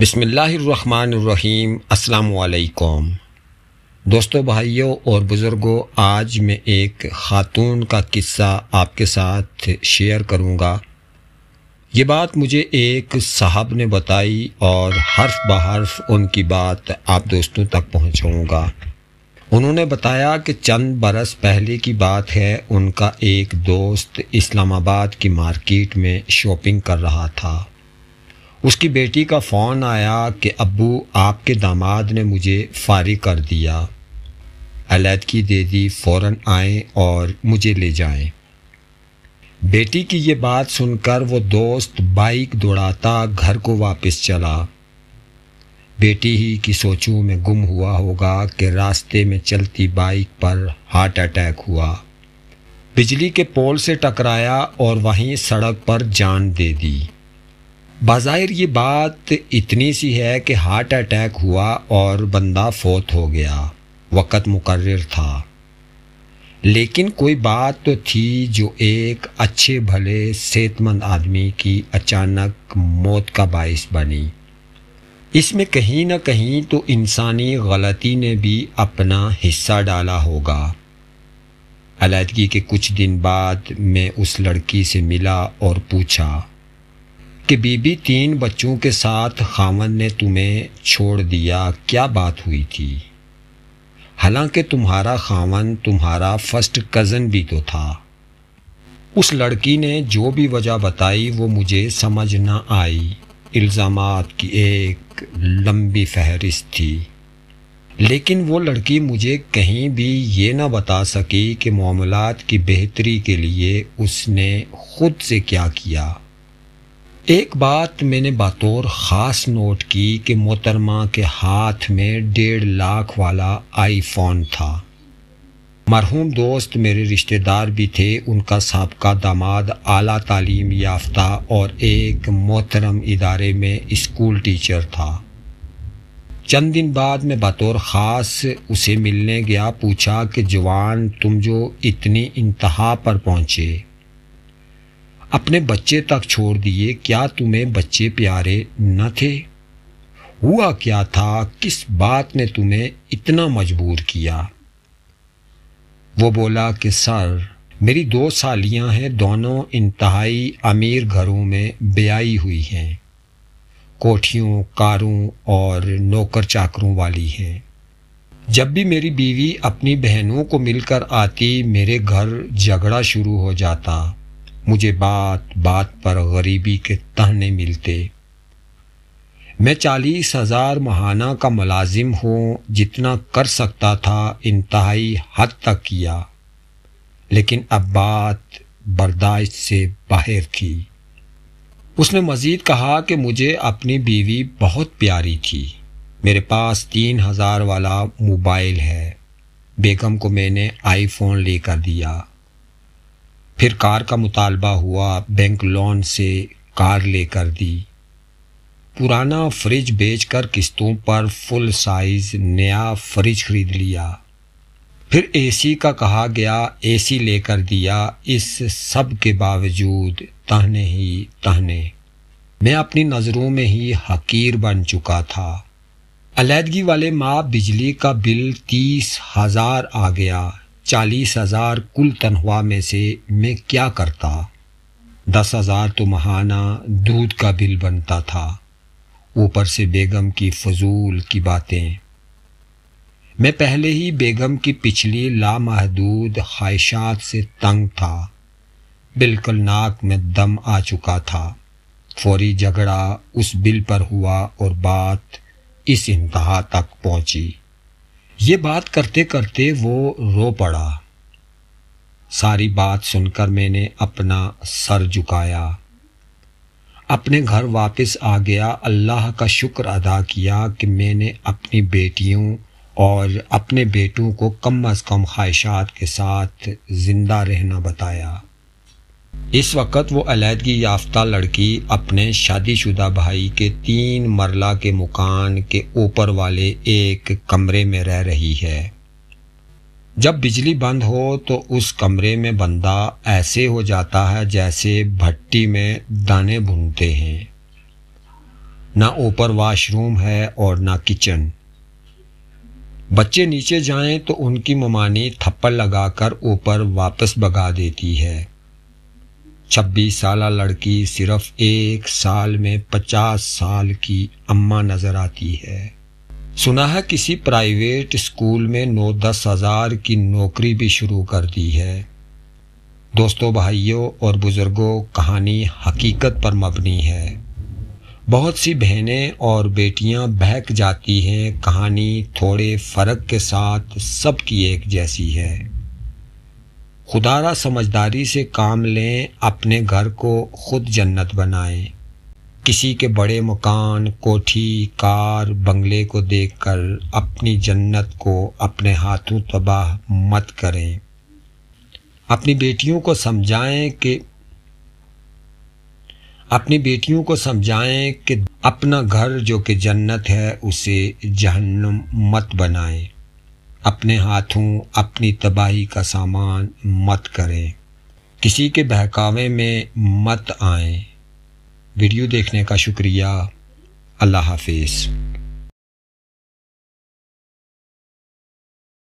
बिसमीम् अल्लाम दोस्तों भाइयों और बुज़ुर्गों आज मैं एक ख़ातून का किस्सा आपके साथ शेयर करूँगा ये बात मुझे एक साहब ने बताई और हर्फ ब हर्फ उनकी बात आप दोस्तों तक पहुँचाऊँगा उन्होंने बताया कि चंद बरस पहले की बात है उनका एक दोस्त इस्लामाबाद की मार्केट में शॉपिंग कर रहा था उसकी बेटी का फ़ोन आया कि अबू आपके दामाद ने मुझे फारिग कर दिया अलीदगी दे दी फ़ौर आए और मुझे ले जाएं। बेटी की ये बात सुनकर वो दोस्त बाइक दौड़ाता घर को वापस चला बेटी ही की सोचों में गुम हुआ होगा कि रास्ते में चलती बाइक पर हार्ट अटैक हुआ बिजली के पोल से टकराया और वहीं सड़क पर जान दे दी बाज़ाहिर ये बात इतनी सी है कि हार्ट अटैक हुआ और बंदा फोत हो गया वक़्त मुकर्र था लेकिन कोई बात तो थी जो एक अच्छे भले सेहतमंद आदमी की अचानक मौत का बायस बनी इसमें कहीं ना कहीं तो इंसानी गलती ने भी अपना हिस्सा डाला होगा अलीदगी के कुछ दिन बाद मैं उस लड़की से मिला और पूछा कि बीबी तीन बच्चों के साथ खामन ने तुम्हें छोड़ दिया क्या बात हुई थी हालांकि तुम्हारा खामन तुम्हारा फर्स्ट कज़न भी तो था उस लड़की ने जो भी वजह बताई वो मुझे समझ ना आई इल्ज़ाम की एक लंबी फहरिस्त थी लेकिन वो लड़की मुझे कहीं भी ये ना बता सकी कि मामलात की बेहतरी के लिए उसने खुद से क्या किया एक बात मैंने बतौर ख़ास नोट की कि मोहतरमा के हाथ में डेढ़ लाख वाला आईफोन था मरहूम दोस्त मेरे रिश्तेदार भी थे उनका सबका दामाद आला तालीम याफ्ता और एक मोहतरम इदारे में स्कूल टीचर था चंद दिन बाद मैं बतौर ख़ास उसे मिलने गया पूछा कि जवान तुम जो इतनी इंतहा पर पहुँचे अपने बच्चे तक छोड़ दिए क्या तुम्हें बच्चे प्यारे न थे हुआ क्या था किस बात ने तुम्हें इतना मजबूर किया वो बोला कि सर मेरी दो सालियां हैं दोनों इंतहाई अमीर घरों में ब्याई हुई हैं कोठियों कारों और नौकर चाकरों वाली हैं जब भी मेरी बीवी अपनी बहनों को मिलकर आती मेरे घर झगड़ा शुरू हो जाता मुझे बात बात पर गरीबी के तहने मिलते मैं चालीस हजार महाना का मुलाजिम हूँ जितना कर सकता था इंतहाई हद तक किया लेकिन अब बात बर्दाश्त से बाहर थी उसने मज़ीद कहा कि मुझे अपनी बीवी बहुत प्यारी थी मेरे पास तीन हज़ार वाला मोबाइल है बेगम को मैंने आईफोन लेकर दिया फिर कार का मुतालबा हुआ बैंक लोन से कार लेकर दी पुराना फ्रिज बेचकर किस्तों पर फुल साइज नया फ्रिज खरीद लिया फिर एसी का कहा गया एसी लेकर दिया इस सब के बावजूद तहने ही तहने मैं अपनी नज़रों में ही हकीर बन चुका था अलीदगी वाले माँ बिजली का बिल तीस हज़ार आ गया चालीस हजार कुल तनख्वाह में से मैं क्या करता दस हजार तो महाना दूध का बिल बनता था ऊपर से बेगम की फजूल की बातें मैं पहले ही बेगम की पिछली लामहदूद ख्वाहिशात से तंग था बिल्कुल नाक में दम आ चुका था फौरी झगड़ा उस बिल पर हुआ और बात इस इंतहा तक पहुंची ये बात करते करते वो रो पड़ा सारी बात सुनकर मैंने अपना सर झुकाया अपने घर वापस आ गया अल्लाह का शुक्र अदा किया कि मैंने अपनी बेटियों और अपने बेटों को कम अज़ कम ख्वाहिशात के साथ ज़िंदा रहना बताया इस वक्त वो अलीहदगी याफ्ता लड़की अपने शादीशुदा भाई के तीन मरला के मकान के ऊपर वाले एक कमरे में रह रही है जब बिजली बंद हो तो उस कमरे में बंदा ऐसे हो जाता है जैसे भट्टी में दाने भूनते हैं ना ऊपर वॉशरूम है और ना किचन बच्चे नीचे जाएं तो उनकी ममानी थप्पड़ लगाकर ऊपर वापस भगा देती है छब्बीस साल लड़की सिर्फ एक साल में पचास साल की अम्मा नजर आती है सुना है किसी प्राइवेट स्कूल में नौ दस हजार की नौकरी भी शुरू कर दी है दोस्तों भाइयों और बुज़ुर्गों कहानी हकीकत पर मबनी है बहुत सी बहनें और बेटियां बहक जाती हैं कहानी थोड़े फ़र्क के साथ सबकी एक जैसी है खुदारा समझदारी से काम लें अपने घर को खुद जन्नत बनाएं किसी के बड़े मकान कोठी कार बंगले को देखकर अपनी जन्नत को अपने हाथों तबाह मत करें अपनी बेटियों को समझाएं कि अपनी बेटियों को समझाएं कि अपना घर जो कि जन्नत है उसे जहन्नम मत बनाएं अपने हाथों अपनी तबाही का सामान मत करें किसी के बहकावे में मत आएं वीडियो देखने का शुक्रिया अल्लाह हाफिज़